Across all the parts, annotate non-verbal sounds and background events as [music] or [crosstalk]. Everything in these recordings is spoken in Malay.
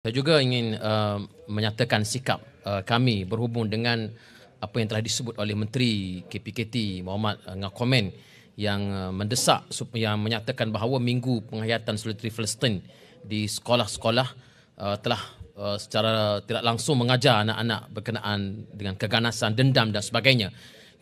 Saya juga ingin uh, menyatakan sikap uh, kami berhubung dengan apa yang telah disebut oleh Menteri KPKT Muhammad uh, Ngakomen yang uh, mendesak yang menyatakan bahawa minggu penghayatan solidariti Palestin di sekolah-sekolah uh, telah uh, secara tidak langsung mengajar anak-anak berkenaan dengan keganasan, dendam dan sebagainya.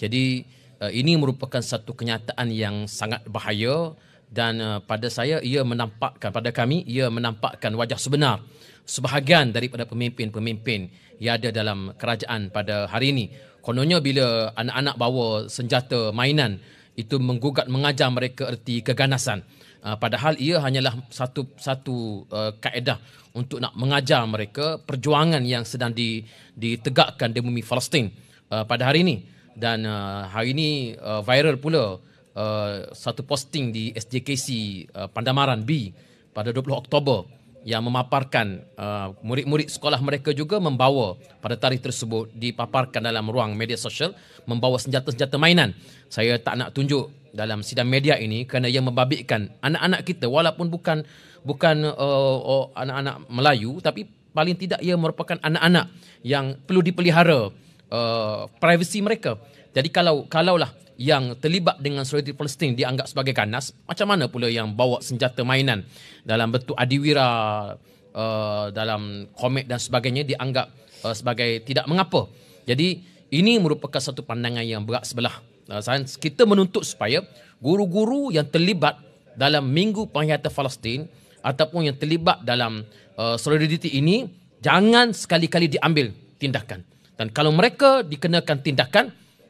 Jadi uh, ini merupakan satu kenyataan yang sangat bahaya dan uh, pada saya ia menampakkan pada kami ia menampakkan wajah sebenar sebahagian daripada pemimpin-pemimpin yang ada dalam kerajaan pada hari ini kononnya bila anak-anak bawa senjata mainan itu menggugat mengajar mereka erti keganasan uh, padahal ia hanyalah satu satu uh, kaedah untuk nak mengajar mereka perjuangan yang sedang di, ditegakkan demi Palestin uh, pada hari ini dan uh, hari ini uh, viral pula Uh, satu posting di SJKC uh, Pandamaran B pada 20 Oktober yang memaparkan uh, murid-murid sekolah mereka juga membawa pada tarikh tersebut dipaparkan dalam ruang media sosial membawa senjata-senjata mainan. Saya tak nak tunjuk dalam sidang media ini kerana ia membabitkan anak-anak kita walaupun bukan bukan uh, oh, anak-anak Melayu tapi paling tidak ia merupakan anak-anak yang perlu dipelihara uh, privacy mereka. Jadi kalau kalaulah yang terlibat dengan solidariti Palestin dianggap sebagai ganas, macam mana pula yang bawa senjata mainan dalam bentuk adiwira uh, dalam komik dan sebagainya dianggap uh, sebagai tidak mengapa. Jadi ini merupakan satu pandangan yang berat sebelah. Uh, kita menuntut supaya guru-guru yang terlibat dalam Minggu Penghayatan Palestin ataupun yang terlibat dalam uh, Solidarity ini jangan sekali-kali diambil tindakan. Dan kalau mereka dikenakan tindakan,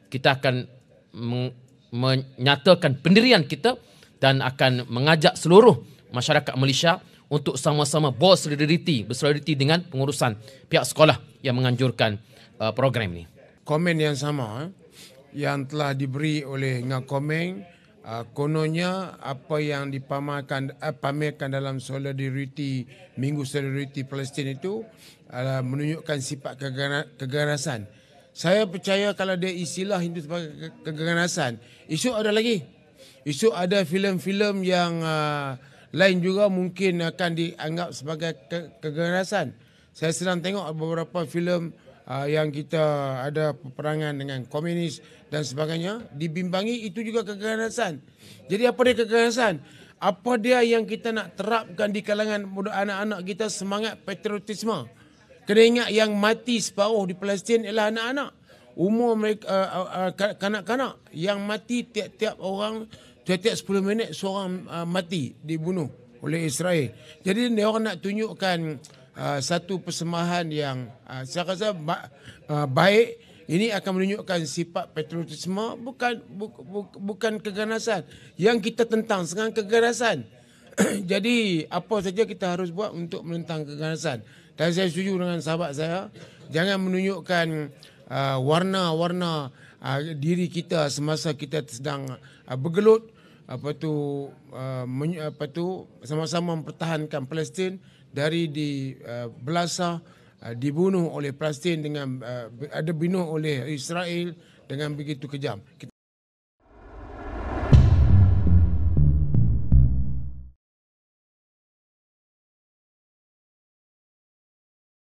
kita akan menyatakan pendirian kita dan akan mengajak seluruh masyarakat Malaysia untuk sama-sama bersolidariti bersolidariti dengan pengurusan pihak sekolah yang menganjurkan uh, program ini. Komen yang sama eh, yang telah diberi oleh Ngakomeng, Komeng uh, kononnya apa yang dipamerkan uh, pamerkan dalam solidariti Minggu Solidariti Palestin itu adalah uh, menunjukkan sifat kegara- kegarasan saya percaya kalau dia istilah Hindu sebagai keganasan. Isu ada lagi. isu ada filem-filem yang uh, lain juga mungkin akan dianggap sebagai ke- keganasan. Saya sedang tengok beberapa filem uh, yang kita ada peperangan dengan komunis dan sebagainya dibimbangi itu juga keganasan. Jadi apa dia keganasan? Apa dia yang kita nak terapkan di kalangan muda anak-anak kita semangat patriotisme? Kena yang mati separuh di Palestin ialah anak-anak. Umur mereka uh, uh, uh kanak-kanak yang mati tiap-tiap orang tiap-tiap 10 minit seorang uh, mati dibunuh oleh Israel. Jadi orang nak tunjukkan uh, satu persembahan yang uh, saya rasa ba- uh, baik ini akan menunjukkan sifat patriotisme bukan bu- bu- bukan keganasan yang kita tentang sekarang keganasan. [clears throat] Jadi apa saja kita harus buat untuk menentang keganasan. Dan saya setuju dengan sahabat saya Jangan menunjukkan uh, warna-warna uh, diri kita semasa kita sedang uh, bergelut apa tu uh, apa tu sama-sama mempertahankan Palestin dari di uh, belasah uh, dibunuh oleh Palestin dengan uh, ada binuh oleh Israel dengan begitu kejam. Kita